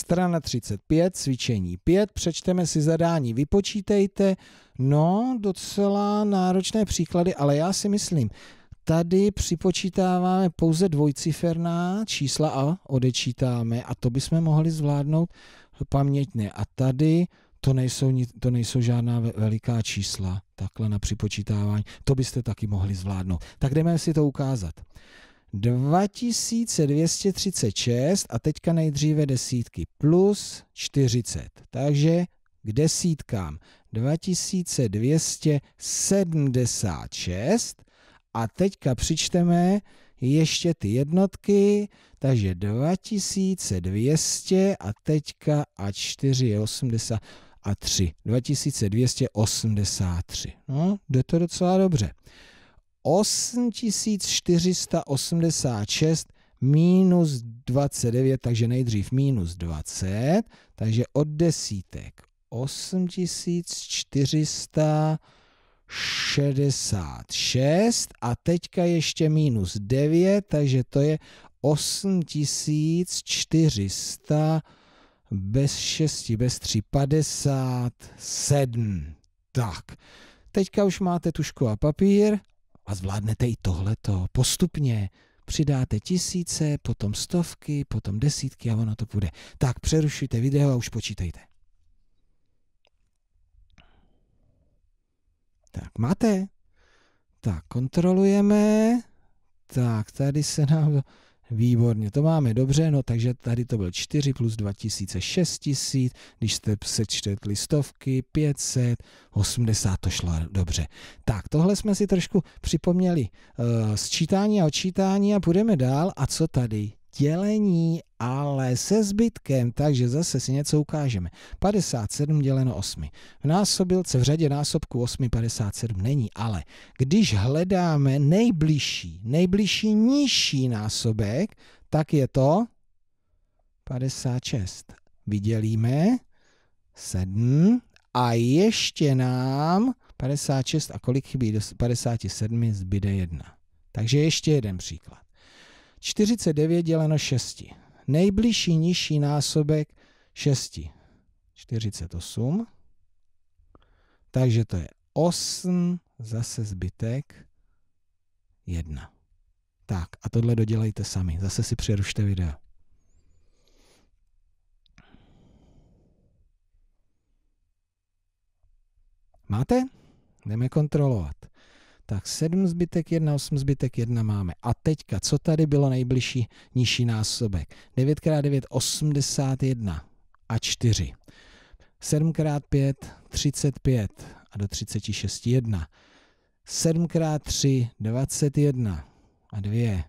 Strana 35, cvičení 5, přečteme si zadání, vypočítejte. No, docela náročné příklady, ale já si myslím, tady připočítáváme pouze dvojciferná čísla a odečítáme a to bychom mohli zvládnout pamětně. A tady to nejsou, to nejsou žádná veliká čísla, takhle na připočítávání. To byste taky mohli zvládnout. Tak jdeme si to ukázat. 2236 a teďka nejdříve desítky plus 40. Takže k desítkám 2276 a teďka přičteme ještě ty jednotky, takže 2200 a teďka a 4 je 80 a 3, 2283. No, jde to docela dobře. 8486 minus 29, takže nejdřív minus 20, takže od desítek 8466 a teďka ještě minus 9, takže to je 8400 bez 6, bez 3, 57. Tak, teďka už máte tušku a papír a zvládnete i tohleto. Postupně přidáte tisíce, potom stovky, potom desítky a ono to půjde. Tak přerušujte video a už počítejte. Tak máte. Tak kontrolujeme. Tak tady se nám... Výborně, to máme dobře, no takže tady to byl 4 plus 2000, 6000, když jste sečtetli stovky, 500, 80, to šlo dobře. Tak, tohle jsme si trošku připomněli uh, eh, sčítání a odčítání a půjdeme dál. A co tady? Dělení, a ale se zbytkem, takže zase si něco ukážeme. 57 děleno 8. V násobilce v řadě násobku 8 57 není, ale když hledáme nejbližší, nejbližší nižší násobek, tak je to 56. Vydělíme 7 a ještě nám 56 a kolik chybí do 57 zbyde 1. Takže ještě jeden příklad. 49 děleno 6. Nejbližší nižší násobek 6. 48. Takže to je 8, zase zbytek 1. Tak a tohle dodělejte sami. Zase si přerušte video. Máte? Jdeme kontrolovat tak 7 zbytek 1, 8 zbytek 1 máme. A teďka, co tady bylo nejbližší nižší násobek? 9 x 9, 81 a 4. 7 x 5, 35 a do 36, 1. 7 x 3, 21 a 2.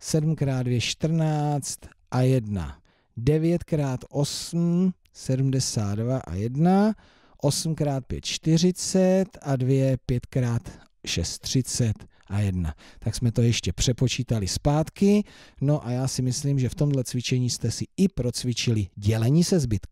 7 x 2, 14 a 1. 9 x 8, 72 a 1. 8 x 5, 40 a 2, 5 x 6,30 a 1. Tak jsme to ještě přepočítali zpátky, no a já si myslím, že v tomhle cvičení jste si i procvičili dělení se zbytkem.